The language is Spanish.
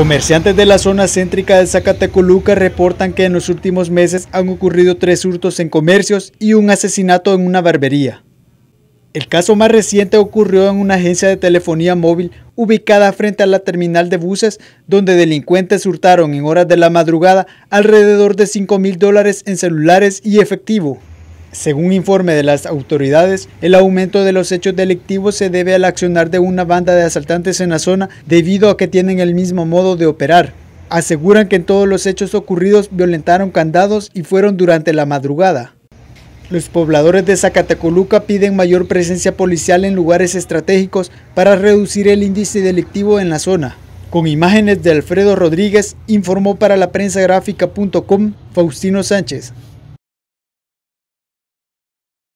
Comerciantes de la zona céntrica de Zacatecoluca reportan que en los últimos meses han ocurrido tres hurtos en comercios y un asesinato en una barbería. El caso más reciente ocurrió en una agencia de telefonía móvil ubicada frente a la terminal de buses, donde delincuentes hurtaron en horas de la madrugada alrededor de 5 mil dólares en celulares y efectivo. Según informe de las autoridades, el aumento de los hechos delictivos se debe al accionar de una banda de asaltantes en la zona debido a que tienen el mismo modo de operar. Aseguran que en todos los hechos ocurridos violentaron candados y fueron durante la madrugada. Los pobladores de Zacatecoluca piden mayor presencia policial en lugares estratégicos para reducir el índice delictivo en la zona. Con imágenes de Alfredo Rodríguez, informó para la prensa gráfica.com Faustino Sánchez.